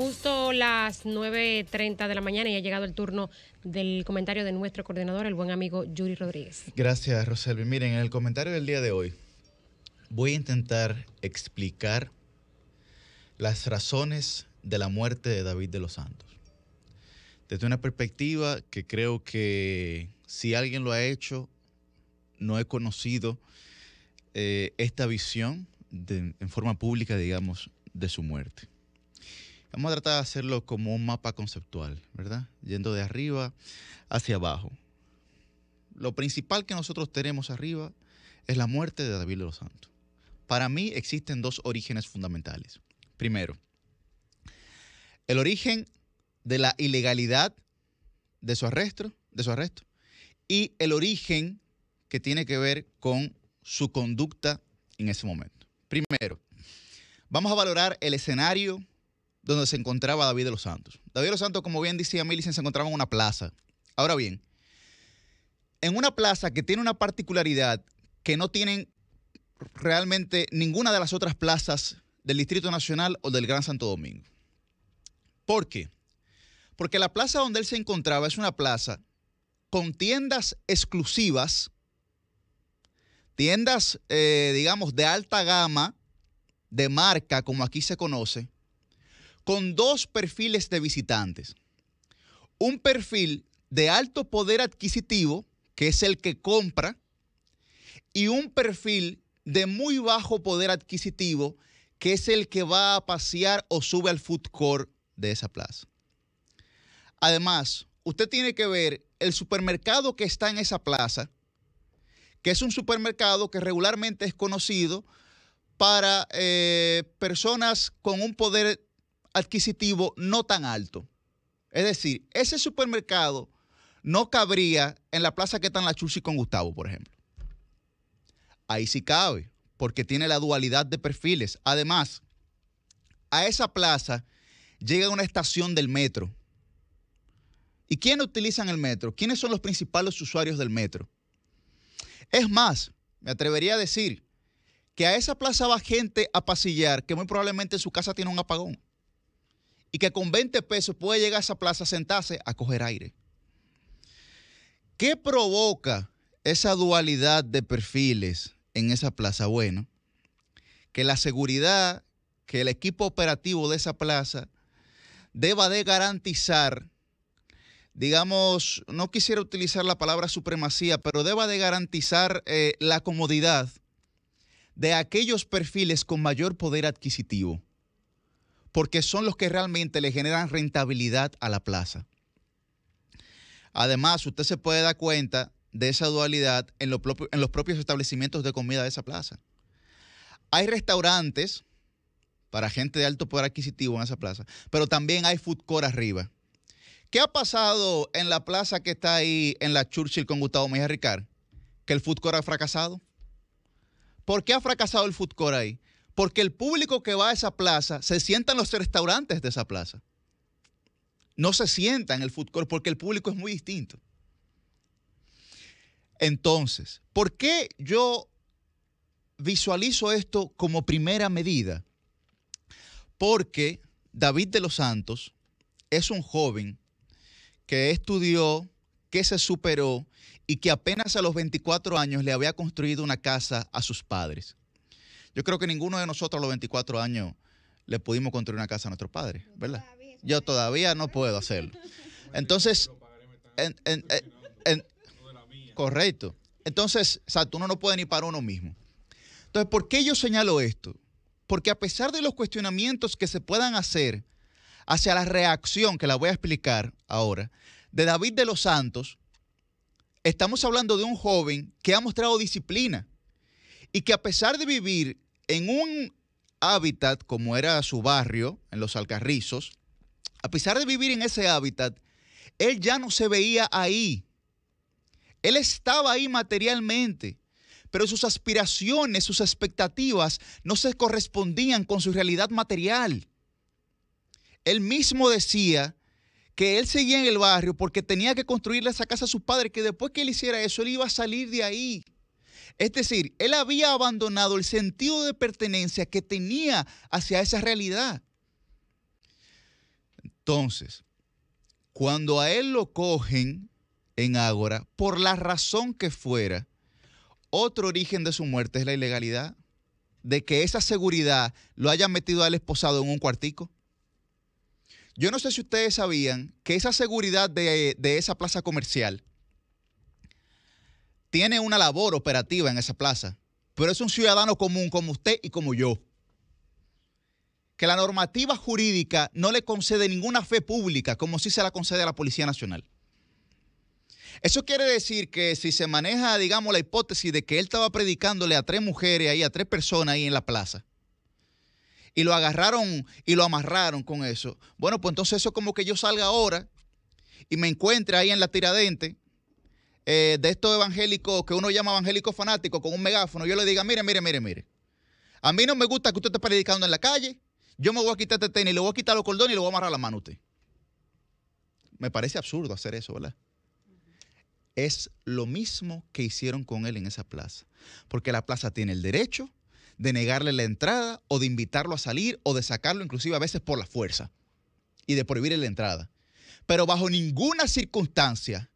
justo las 9.30 de la mañana y ha llegado el turno del comentario de nuestro coordinador, el buen amigo Yuri Rodríguez. Gracias, Roselvi. Miren, en el comentario del día de hoy voy a intentar explicar las razones de la muerte de David de los Santos. Desde una perspectiva que creo que si alguien lo ha hecho, no he conocido eh, esta visión en forma pública, digamos, de su muerte. Vamos a tratar de hacerlo como un mapa conceptual, ¿verdad? Yendo de arriba hacia abajo. Lo principal que nosotros tenemos arriba es la muerte de David de los Santos. Para mí existen dos orígenes fundamentales. Primero, el origen de la ilegalidad de su arresto, de su arresto y el origen que tiene que ver con su conducta en ese momento. Primero, vamos a valorar el escenario donde se encontraba David de los Santos. David de los Santos, como bien decía Millicent, se encontraba en una plaza. Ahora bien, en una plaza que tiene una particularidad que no tienen realmente ninguna de las otras plazas del Distrito Nacional o del Gran Santo Domingo. ¿Por qué? Porque la plaza donde él se encontraba es una plaza con tiendas exclusivas, tiendas, eh, digamos, de alta gama, de marca, como aquí se conoce, con dos perfiles de visitantes. Un perfil de alto poder adquisitivo, que es el que compra, y un perfil de muy bajo poder adquisitivo, que es el que va a pasear o sube al food court de esa plaza. Además, usted tiene que ver el supermercado que está en esa plaza, que es un supermercado que regularmente es conocido para eh, personas con un poder adquisitivo no tan alto. Es decir, ese supermercado no cabría en la plaza que está en la Chulsi con Gustavo, por ejemplo. Ahí sí cabe, porque tiene la dualidad de perfiles. Además, a esa plaza llega una estación del metro. ¿Y quiénes utilizan el metro? ¿Quiénes son los principales usuarios del metro? Es más, me atrevería a decir que a esa plaza va gente a pasillar que muy probablemente en su casa tiene un apagón y que con 20 pesos puede llegar a esa plaza, sentarse a coger aire. ¿Qué provoca esa dualidad de perfiles en esa plaza? Bueno, que la seguridad, que el equipo operativo de esa plaza deba de garantizar, digamos, no quisiera utilizar la palabra supremacía, pero deba de garantizar eh, la comodidad de aquellos perfiles con mayor poder adquisitivo porque son los que realmente le generan rentabilidad a la plaza. Además, usted se puede dar cuenta de esa dualidad en, los propios establecimientos de comida de esa plaza. Hay restaurantes para gente de alto poder adquisitivo en esa plaza, pero también hay food court arriba. ¿Qué ha pasado en la plaza que está ahí en la Churchill con Gustavo Mejía Ricard? Que el food court ha fracasado. ¿Por qué ha fracasado el food court ahí? Porque el público que va a esa plaza se sienta en los restaurantes de esa plaza. No se sienta en el food porque el público es muy distinto. Entonces, ¿por qué yo visualizo esto como primera medida? Porque David de los Santos es un joven que estudió, que se superó y que apenas a los 24 años le había construido una casa a sus padres. Yo creo que ninguno de nosotros a los 24 años le pudimos construir una casa a nuestro padre, ¿verdad? Yo todavía no puedo hacerlo. Entonces, correcto. Entonces, sea, tú no puede ni para uno mismo. Entonces, ¿por qué yo señalo esto? Porque a pesar de los cuestionamientos que se puedan hacer hacia la reacción, que la voy a explicar ahora, de David de los Santos, estamos hablando de un joven que ha mostrado disciplina y que a pesar de vivir en un hábitat como era su barrio, en los Alcarrizos, a pesar de vivir en ese hábitat, él ya no se veía ahí. Él estaba ahí materialmente, pero sus aspiraciones, sus expectativas no se correspondían con su realidad material. Él mismo decía que él seguía en el barrio porque tenía que construirle esa casa a su padre, que después que él hiciera eso, él iba a salir de ahí. Es decir, él había abandonado el sentido de pertenencia que tenía hacia esa realidad. Entonces, cuando a él lo cogen en Ágora, por la razón que fuera, otro origen de su muerte es la ilegalidad, de que esa seguridad lo haya metido al esposado en un cuartico. Yo no sé si ustedes sabían que esa seguridad de, de esa plaza comercial tiene una labor operativa en esa plaza, pero es un ciudadano común como usted y como yo. Que la normativa jurídica no le concede ninguna fe pública como si se la concede a la Policía Nacional. Eso quiere decir que si se maneja, digamos, la hipótesis de que él estaba predicándole a tres mujeres ahí, a tres personas ahí en la plaza, y lo agarraron y lo amarraron con eso, bueno, pues entonces eso como que yo salga ahora y me encuentre ahí en la tiradente eh, de estos evangélicos que uno llama evangélico fanático con un megáfono, yo le diga, mire, mire, mire, mire, a mí no me gusta que usted esté predicando en la calle, yo me voy a quitar este tenis, le voy a quitar los cordones y le voy a amarrar la mano a usted. Me parece absurdo hacer eso, ¿verdad? Es lo mismo que hicieron con él en esa plaza, porque la plaza tiene el derecho de negarle la entrada o de invitarlo a salir o de sacarlo inclusive a veces por la fuerza y de prohibirle la entrada. Pero bajo ninguna circunstancia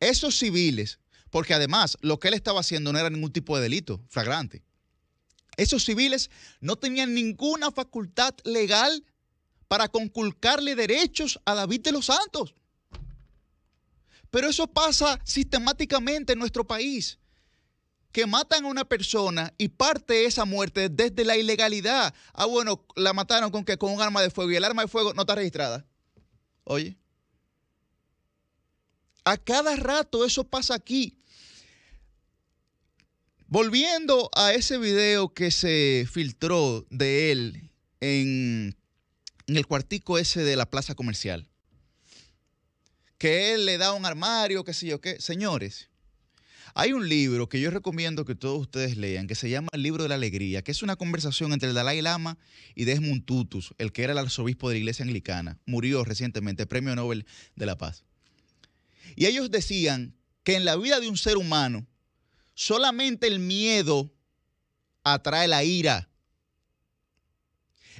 esos civiles, porque además lo que él estaba haciendo no era ningún tipo de delito flagrante, esos civiles no tenían ninguna facultad legal para conculcarle derechos a David de los Santos. Pero eso pasa sistemáticamente en nuestro país, que matan a una persona y parte de esa muerte desde la ilegalidad. Ah, bueno, la mataron con que con un arma de fuego y el arma de fuego no está registrada. Oye, a cada rato eso pasa aquí. Volviendo a ese video que se filtró de él en, el cuartico ese de la plaza comercial, que él le da un armario, qué sé yo qué. Señores, hay un libro que yo recomiendo que todos ustedes lean, que se llama El libro de la alegría, que es una conversación entre el Dalai Lama y Desmond Tutus, el que era el arzobispo de la iglesia anglicana. Murió recientemente, premio Nobel de la Paz. Y ellos decían que en la vida de un ser humano solamente el miedo atrae la ira.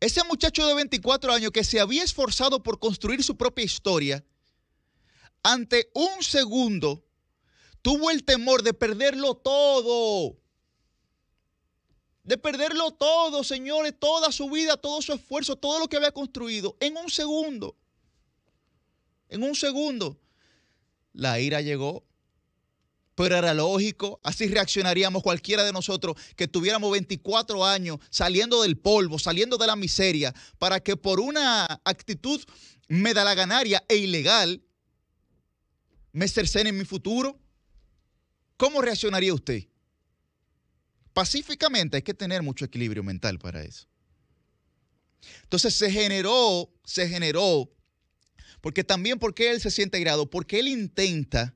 Ese muchacho de 24 años que se había esforzado por construir su propia historia, ante un segundo tuvo el temor de perderlo todo. De perderlo todo, señores, toda su vida, todo su esfuerzo, todo lo que había construido, en un segundo. En un segundo la ira llegó, pero era lógico, así reaccionaríamos cualquiera de nosotros que tuviéramos 24 años saliendo del polvo, saliendo de la miseria, para que por una actitud medalaganaria e ilegal me en mi futuro. ¿Cómo reaccionaría usted? Pacíficamente hay que tener mucho equilibrio mental para eso. Entonces se generó, se generó porque también porque él se siente grado, porque él intenta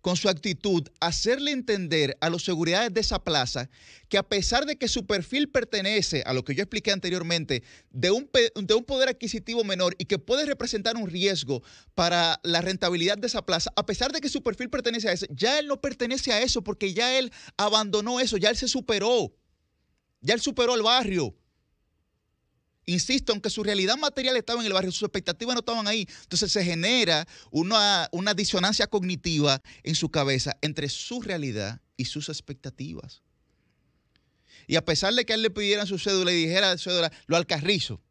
con su actitud hacerle entender a los seguridades de esa plaza que a pesar de que su perfil pertenece a lo que yo expliqué anteriormente, de un, de un poder adquisitivo menor y que puede representar un riesgo para la rentabilidad de esa plaza, a pesar de que su perfil pertenece a eso, ya él no pertenece a eso porque ya él abandonó eso, ya él se superó, ya él superó el barrio insisto, aunque su realidad material estaba en el barrio, sus expectativas no estaban ahí. Entonces se genera una, una disonancia cognitiva en su cabeza entre su realidad y sus expectativas. Y a pesar de que él le pidieran su cédula y dijera su cédula, lo alcarrizo.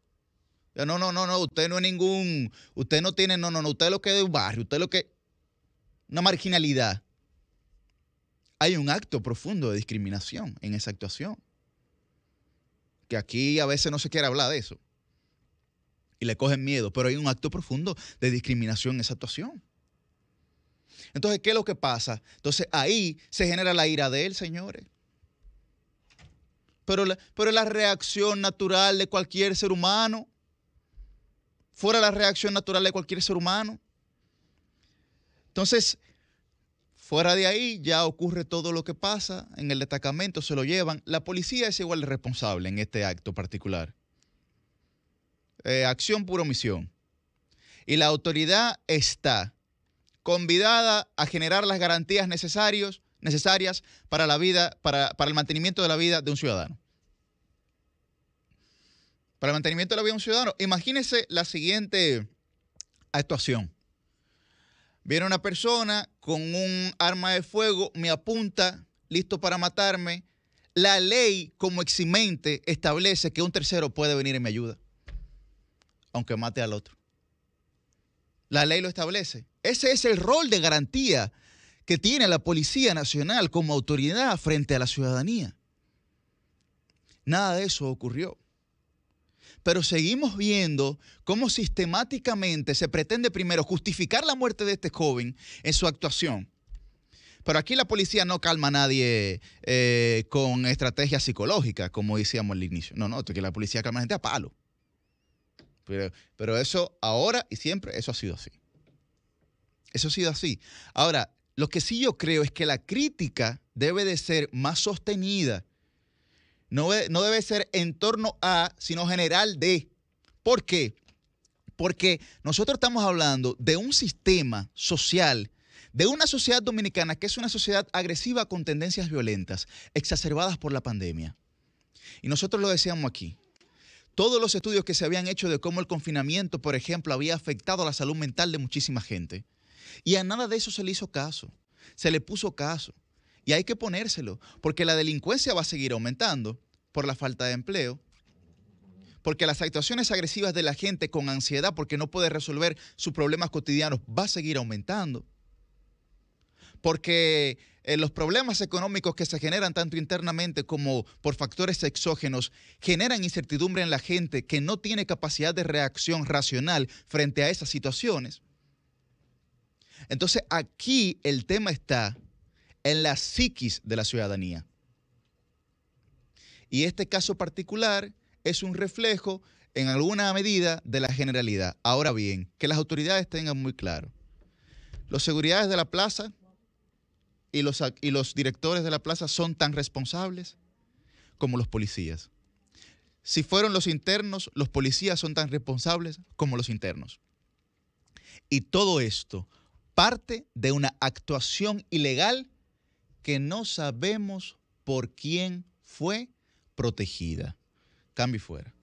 No, no, no, no, usted no es ningún, usted no tiene, no, no, no, usted es lo que es un barrio, usted es lo que una marginalidad. Hay un acto profundo de discriminación en esa actuación que aquí a veces no se quiere hablar de eso. Y le cogen miedo, pero hay un acto profundo de discriminación en esa actuación. Entonces, ¿qué es lo que pasa? Entonces ahí se genera la ira de él, señores. Pero, pero es la reacción natural de cualquier ser humano. Fuera la reacción natural de cualquier ser humano. Entonces, Fuera de ahí ya ocurre todo lo que pasa, en el destacamento se lo llevan. La policía es igual de responsable en este acto particular. Eh, acción por omisión. Y la autoridad está convidada a generar las garantías necesarias para la vida, para, para el mantenimiento de la vida de un ciudadano. Para el mantenimiento de la vida de un ciudadano. Imagínese la siguiente actuación. Viene una persona con un arma de fuego, me apunta, listo para matarme. La ley como eximente establece que un tercero puede venir y me ayuda, aunque mate al otro. La ley lo establece. Ese es el rol de garantía que tiene la Policía Nacional como autoridad frente a la ciudadanía. Nada de eso ocurrió pero seguimos viendo cómo sistemáticamente se pretende primero justificar la muerte de este joven en su actuación. Pero aquí la policía no calma a nadie eh, con estrategia psicológica, como decíamos al inicio. No, no, que la policía calma a gente a palo. Pero, pero eso ahora y siempre, eso ha sido así. Eso ha sido así. Ahora, lo que sí yo creo es que la crítica debe de ser más sostenida no, debe ser en torno a, sino general de. ¿Por qué? Porque nosotros estamos hablando de un sistema social, de una sociedad dominicana que es una sociedad agresiva con tendencias violentas, exacerbadas por la pandemia. Y nosotros lo decíamos aquí, todos los estudios que se habían hecho de cómo el confinamiento, por ejemplo, había afectado a la salud mental de muchísima gente. Y a nada de eso se le hizo caso, se le puso caso. Y hay que ponérselo, porque la delincuencia va a seguir aumentando por la falta de empleo, porque las actuaciones agresivas de la gente con ansiedad porque no puede resolver sus problemas cotidianos va a seguir aumentando, porque eh, los problemas económicos que se generan tanto internamente como por factores exógenos generan incertidumbre en la gente que no tiene capacidad de reacción racional frente a esas situaciones. Entonces aquí el tema está en la psiquis de la ciudadanía. Y este caso particular es un reflejo en alguna medida de la generalidad. Ahora bien, que las autoridades tengan muy claro, los seguridades de la plaza y los, y los directores de la plaza son tan responsables como los policías. Si fueron los internos, los policías son tan responsables como los internos. Y todo esto parte de una actuación ilegal que no sabemos por quién fue protegida. Cambio fuera.